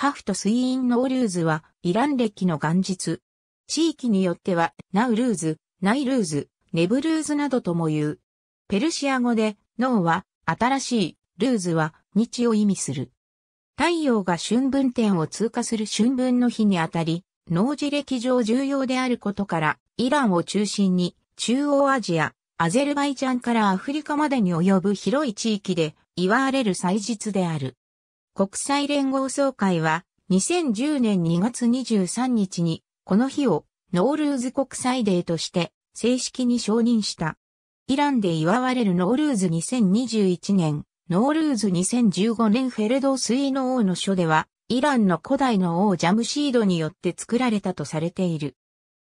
ハフトスイーンノールーズはイラン歴の元日。地域によってはナウルーズ、ナイルーズ、ネブルーズなどとも言う。ペルシア語でノーは新しい、ルーズは日を意味する。太陽が春分点を通過する春分の日にあたり、農事歴上重要であることから、イランを中心に中央アジア、アゼルバイジャンからアフリカまでに及ぶ広い地域で祝われる祭日である。国際連合総会は2010年2月23日にこの日をノールーズ国際デーとして正式に承認した。イランで祝われるノールーズ2021年、ノールーズ2015年フェルドスイの王の書では、イランの古代の王ジャムシードによって作られたとされている。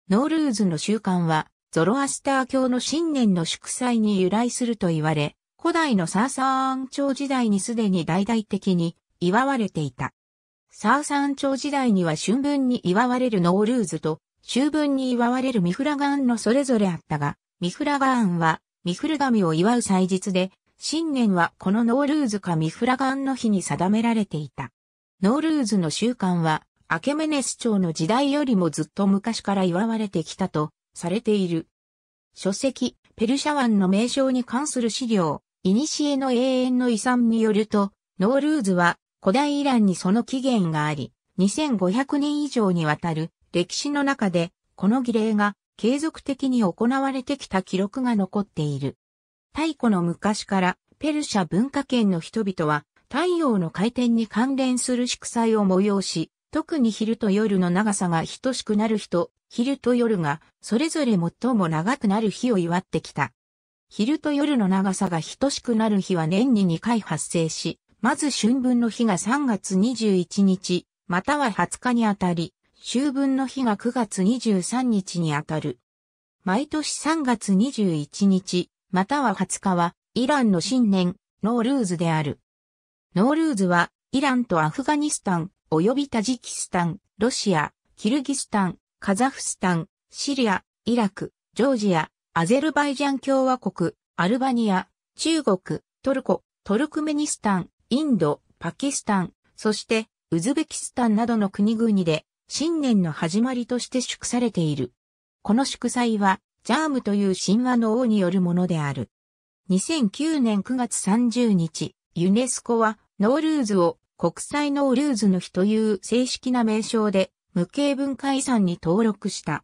ノールーズの習慣は、ゾロアスター教の新年の祝祭に由来すると言われ、古代のサーサーン朝時代にすでに大々的に祝われていた。サーサン朝時代には春分に祝われるノールーズと、秋分に祝われるミフラガーンのそれぞれあったが、ミフラガーンは、ミフル神を祝う祭日で、新年はこのノールーズかミフラガーンの日に定められていた。ノールーズの習慣は、アケメネス朝の時代よりもずっと昔から祝われてきたとされている。書籍、ペルシャ湾の名称に関する資料、古の永遠の遺産によると、ノールーズは古代イランにその起源があり、2500年以上にわたる歴史の中で、この儀礼が継続的に行われてきた記録が残っている。太古の昔からペルシャ文化圏の人々は太陽の回転に関連する祝祭を催し、特に昼と夜の長さが等しくなる日と、昼と夜がそれぞれ最も長くなる日を祝ってきた。昼と夜の長さが等しくなる日は年に2回発生し、まず春分の日が3月21日、または20日にあたり、秋分の日が9月23日にあたる。毎年3月21日、または20日は、イランの新年、ノールーズである。ノールーズは、イランとアフガニスタン、及びタジキスタン、ロシア、キルギスタン、カザフスタン、シリア、イラク、ジョージア、アゼルバイジャン共和国、アルバニア、中国、トルコ、トルクメニスタン、インド、パキスタン、そしてウズベキスタンなどの国々で新年の始まりとして祝されている。この祝祭はジャームという神話の王によるものである。2009年9月30日、ユネスコはノールーズを国際ノールーズの日という正式な名称で無形文化遺産に登録した。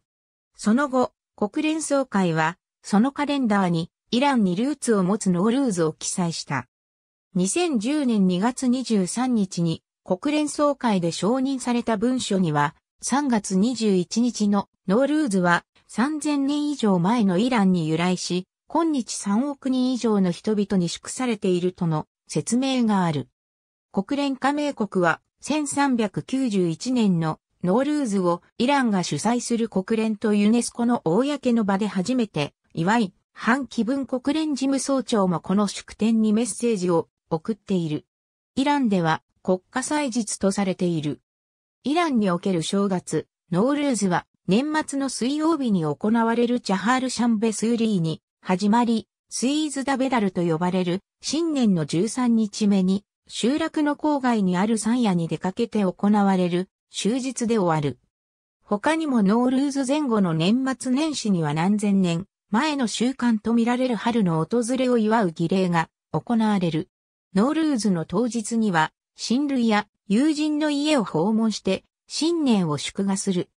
その後、国連総会はそのカレンダーにイランにルーツを持つノールーズを記載した。2010年2月23日に国連総会で承認された文書には、3月21日のノールーズは3000年以上前のイランに由来し、今日3億人以上の人々に祝されているとの説明がある。国連加盟国は1391年のノールーズをイランが主催する国連とユネスコの公の場で初めて、祝い反気分国連事務総長もこの祝典にメッセージを送っている。イランでは国家祭日とされている。イランにおける正月、ノールーズは年末の水曜日に行われるチャハールシャンベスーリーに始まり、スイーズダベダルと呼ばれる新年の13日目に集落の郊外にある山野に出かけて行われる終日で終わる。他にもノールーズ前後の年末年始には何千年前の習慣とみられる春の訪れを祝う儀礼が行われる。ノールーズの当日には、親類や友人の家を訪問して、新年を祝賀する。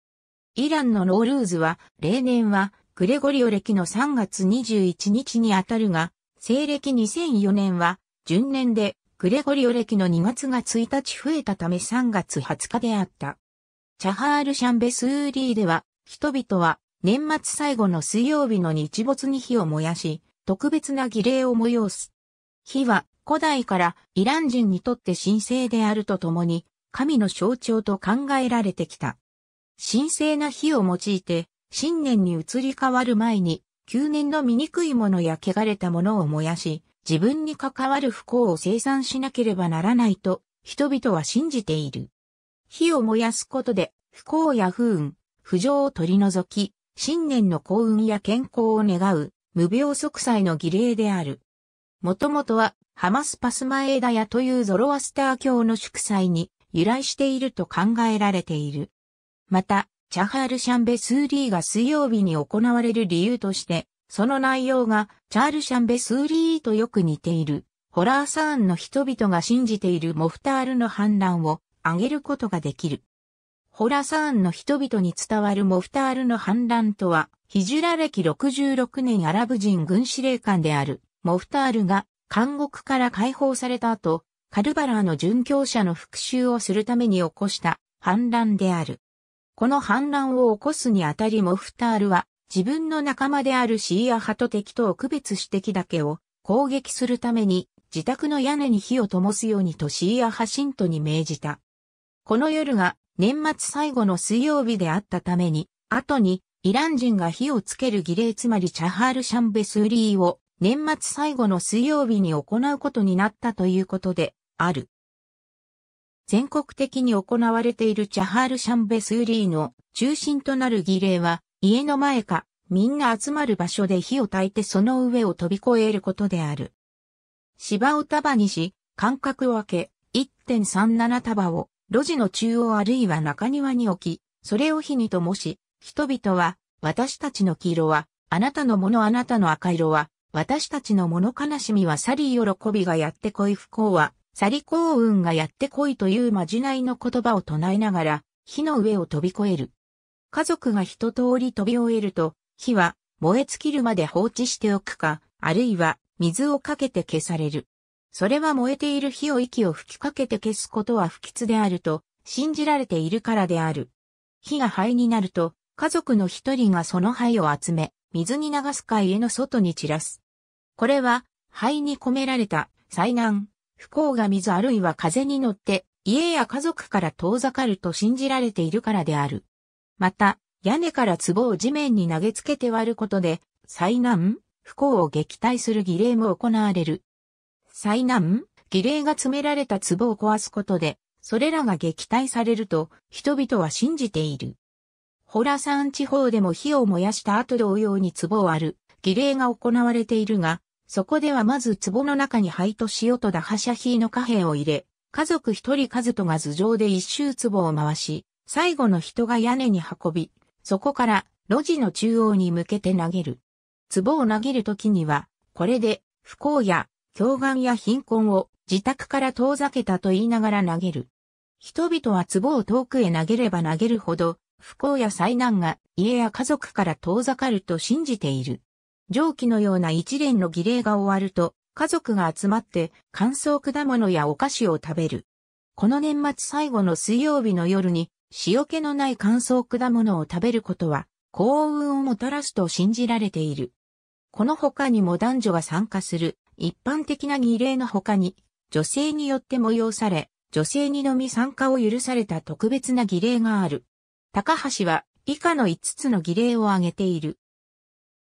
イランのノールーズは、例年は、グレゴリオ歴の3月21日にあたるが、西暦2004年は、順年で、グレゴリオ歴の2月が1日増えたため3月20日であった。チャハールシャンベスーリーでは、人々は、年末最後の水曜日の日没に火を燃やし、特別な儀礼を催す。火は古代からイラン人にとって神聖であるとともに、神の象徴と考えられてきた。神聖な火を用いて、新年に移り変わる前に、旧年の醜いものや汚れたものを燃やし、自分に関わる不幸を生産しなければならないと、人々は信じている。火を燃やすことで、不幸や不運、不条を取り除き、新年の幸運や健康を願う、無病息災の儀礼である。もともとはハマスパスマエーダヤというゾロアスター教の祝祭に由来していると考えられている。また、チャハール・シャンベスーリーが水曜日に行われる理由として、その内容がチャール・シャンベスーリーとよく似ている。ホラーサーンの人々が信じているモフタールの反乱を挙げることができる。ホラーサーンの人々に伝わるモフタールの反乱とは、ヒジュラ歴66年アラブ人軍司令官であるモフタールが監獄から解放された後、カルバラーの殉教者の復讐をするために起こした反乱である。この反乱を起こすにあたりモフタールは自分の仲間であるシーア派と敵とを区別してきだけを攻撃するために自宅の屋根に火を灯すようにとシーア派信徒に命じた。この夜が年末最後の水曜日であったために、後にイラン人が火をつける儀礼つまりチャハール・シャンベスーリーを年末最後の水曜日に行うことになったということで、ある。全国的に行われているチャハールシャンベスーリーの中心となる儀礼は、家の前か、みんな集まる場所で火を焚いてその上を飛び越えることである。芝を束にし、間隔を開け、1.37束を路地の中央あるいは中庭に置き、それを火に灯し、人々は、私たちの黄色は、あなたのものあなたの赤色は、私たちの物悲しみは去り喜びがやってこい不幸は、去り幸運がやってこいというまじないの言葉を唱えながら、火の上を飛び越える。家族が一通り飛び終えると、火は燃え尽きるまで放置しておくか、あるいは水をかけて消される。それは燃えている火を息を吹きかけて消すことは不吉であると信じられているからである。火が灰になると、家族の一人がその灰を集め、水に流すか家の外に散らす。これは、肺に込められた災難、不幸が水あるいは風に乗って家や家族から遠ざかると信じられているからである。また、屋根から壺を地面に投げつけて割ることで、災難、不幸を撃退する儀礼も行われる。災難、儀礼が詰められた壺を壊すことで、それらが撃退されると人々は信じている。ホラ山地方でも火を燃やした後同様に壺を割る儀礼が行われているが、そこではまず壺の中に灰と塩とダハシャヒーの貨幣を入れ、家族一人数とが頭上で一周壺を回し、最後の人が屋根に運び、そこから路地の中央に向けて投げる。壺を投げるときには、これで不幸や狂眼や貧困を自宅から遠ざけたと言いながら投げる。人々は壺を遠くへ投げれば投げるほど、不幸や災難が家や家族から遠ざかると信じている。上記のような一連の儀礼が終わると、家族が集まって乾燥果物やお菓子を食べる。この年末最後の水曜日の夜に、塩気のない乾燥果物を食べることは、幸運をもたらすと信じられている。この他にも男女が参加する一般的な儀礼の他に、女性によって催され、女性にのみ参加を許された特別な儀礼がある。高橋は以下の5つの儀礼を挙げている。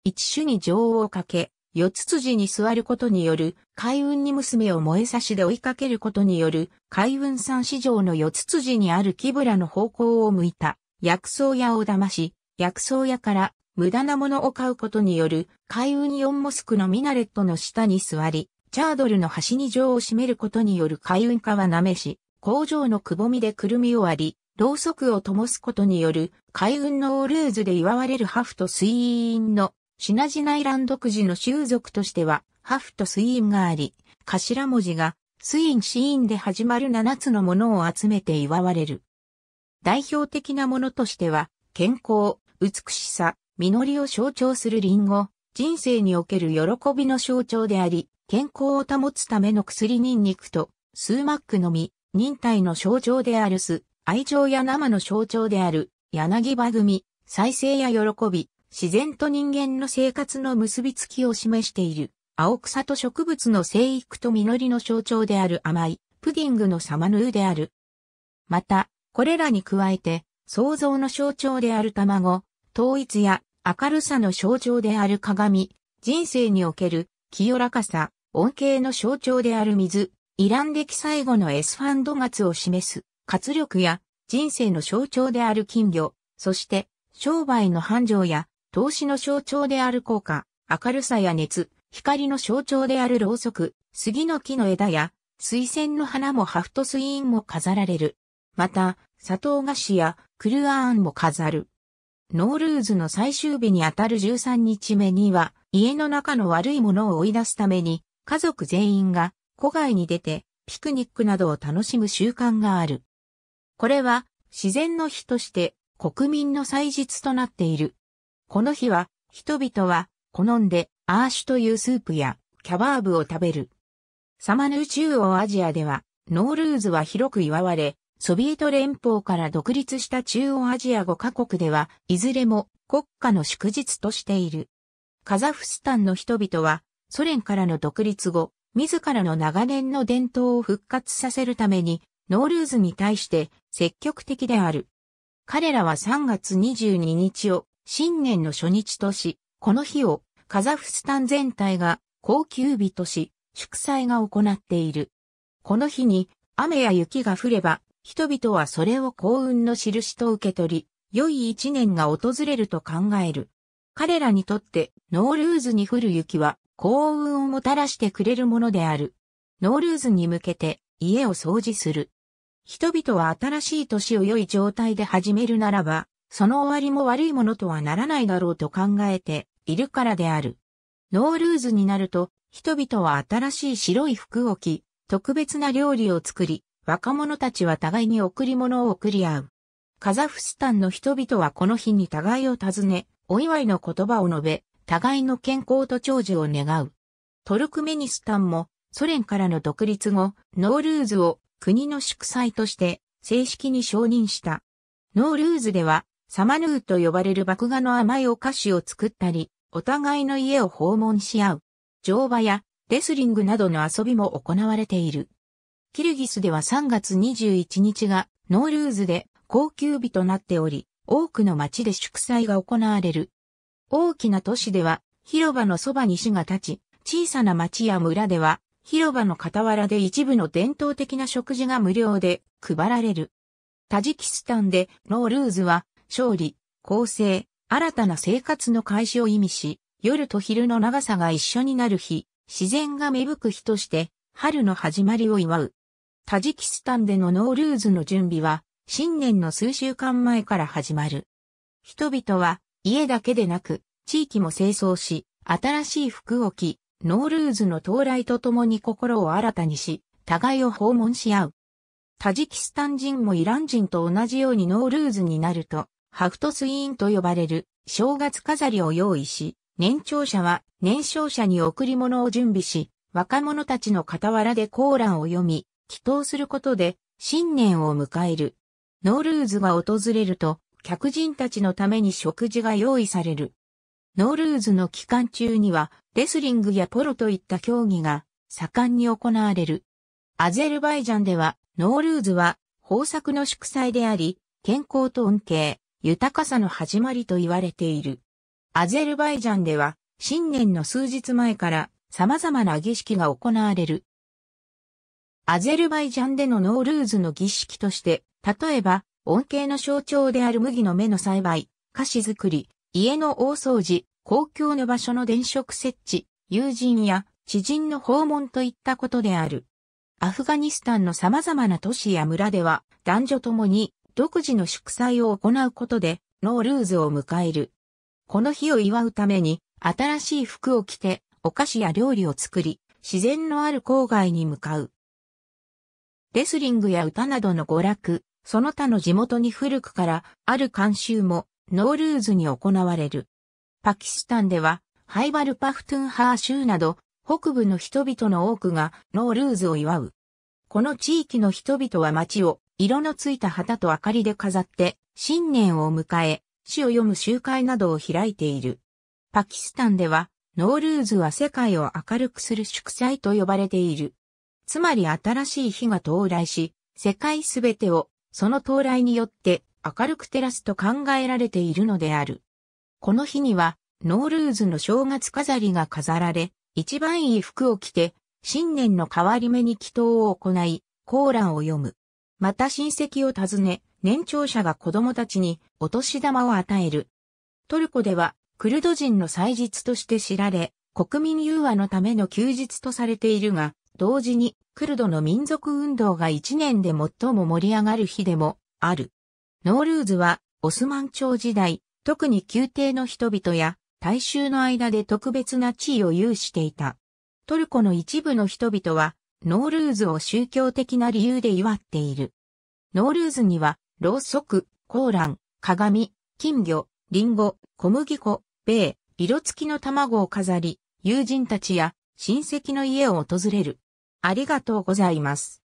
一種に情をかけ、四つ辻に座ることによる、海運に娘を燃え差しで追いかけることによる、海運三市場の四つ辻にある木ブの方向を向いた、薬草屋を騙し、薬草屋から無駄なものを買うことによる、海運四オンモスクのミナレットの下に座り、チャードルの端に情を閉めることによる海運化はなめし、工場のくぼみでくるみを割り、ろうそくを灯すことによる、海運のオールーズで祝われるハフと水員のシナジナイラン独自の習俗としては、ハフとスイーンがあり、頭文字が、スインシーンで始まる7つのものを集めて祝われる。代表的なものとしては、健康、美しさ、実りを象徴するリンゴ、人生における喜びの象徴であり、健康を保つための薬ニンニクと、スーマックの実、忍耐の象徴である巣、愛情や生の象徴である、柳葉組、再生や喜び、自然と人間の生活の結びつきを示している、青草と植物の生育と実りの象徴である甘い、プディングのサマヌーである。また、これらに加えて、創造の象徴である卵、統一や明るさの象徴である鏡、人生における清らかさ、恩恵の象徴である水、イラン歴最後のエスファンド月を示す活力や人生の象徴である金魚、そして商売の繁盛や投資の象徴である効果、明るさや熱、光の象徴であるろうそく、杉の木の枝や、水仙の花もハフトスイーンも飾られる。また、砂糖菓子やクルアーンも飾る。ノールーズの最終日にあたる13日目には、家の中の悪いものを追い出すために、家族全員が戸外に出て、ピクニックなどを楽しむ習慣がある。これは、自然の日として、国民の祭日となっている。この日は、人々は、好んで、アーシュというスープや、キャバーブを食べる。サマヌー中央アジアでは、ノールーズは広く祝われ、ソビエト連邦から独立した中央アジア5カ国では、いずれも国家の祝日としている。カザフスタンの人々は、ソ連からの独立後、自らの長年の伝統を復活させるために、ノールーズに対して積極的である。彼らは3月22日を新年の初日とし、この日をカザフスタン全体が高級日とし、祝祭が行っている。この日に雨や雪が降れば、人々はそれを幸運の印と受け取り、良い一年が訪れると考える。彼らにとってノールーズに降る雪は幸運をもたらしてくれるものである。ノールーズに向けて家を掃除する。人々は新しい年を良い状態で始めるならば、その終わりも悪いものとはならないだろうと考えているからである。ノールーズになると、人々は新しい白い服を着、特別な料理を作り、若者たちは互いに贈り物を贈り合う。カザフスタンの人々はこの日に互いを訪ね、お祝いの言葉を述べ、互いの健康と長寿を願う。トルクメニスタンもソ連からの独立後、ノールーズを国の祝祭として正式に承認した。ノールーズではサマヌーと呼ばれる麦芽の甘いお菓子を作ったり、お互いの家を訪問し合う。乗馬やレスリングなどの遊びも行われている。キルギスでは3月21日がノールーズで高級日となっており、多くの町で祝祭が行われる。大きな都市では広場のそばに市が立ち、小さな町や村では広場の傍らで一部の伝統的な食事が無料で配られる。タジキスタンでノールーズは勝利、構成、新たな生活の開始を意味し、夜と昼の長さが一緒になる日、自然が芽吹く日として、春の始まりを祝う。タジキスタンでのノールーズの準備は、新年の数週間前から始まる。人々は、家だけでなく、地域も清掃し、新しい服を着、ノールーズの到来とともに心を新たにし、互いを訪問し合う。タジキスタン人もイラン人と同じようにノールーズになると、ハフトスイーンと呼ばれる正月飾りを用意し、年長者は年少者に贈り物を準備し、若者たちの傍らでコーランを読み、祈祷することで新年を迎える。ノールーズが訪れると、客人たちのために食事が用意される。ノールーズの期間中には、レスリングやポロといった競技が盛んに行われる。アゼルバイジャンでは、ノールーズは豊作の祝祭であり、健康と恩恵、豊かさの始まりと言われている。アゼルバイジャンでは、新年の数日前から様々な儀式が行われる。アゼルバイジャンでのノールーズの儀式として、例えば、恩恵の象徴である麦の芽の栽培、菓子作り、家の大掃除、公共の場所の電飾設置、友人や知人の訪問といったことである。アフガニスタンの様々な都市や村では男女ともに独自の祝祭を行うことで、ノールーズを迎える。この日を祝うために、新しい服を着て、お菓子や料理を作り、自然のある郊外に向かう。レスリングや歌などの娯楽、その他の地元に古くからある慣習もノールーズに行われる。パキスタンではハイバルパフトゥンハー州など北部の人々の多くがノールーズを祝う。この地域の人々は街を色のついた旗と明かりで飾って、新年を迎え、詩を読む集会などを開いている。パキスタンでは、ノールーズは世界を明るくする祝祭と呼ばれている。つまり新しい日が到来し、世界すべてをその到来によって明るく照らすと考えられているのである。この日には、ノールーズの正月飾りが飾られ、一番いい服を着て、新年の変わり目に祈祷を行い、コーランを読む。また親戚を訪ね、年長者が子供たちにお年玉を与える。トルコでは、クルド人の祭日として知られ、国民融和のための休日とされているが、同時にクルドの民族運動が一年で最も盛り上がる日でもある。ノールーズはオスマン朝時代、特に宮廷の人々や大衆の間で特別な地位を有していた。トルコの一部の人々はノールーズを宗教的な理由で祝っている。ノールーズには、ろうそく、コーラン、鏡、金魚、リンゴ、小麦粉、米、色付きの卵を飾り、友人たちや親戚の家を訪れる。ありがとうございます。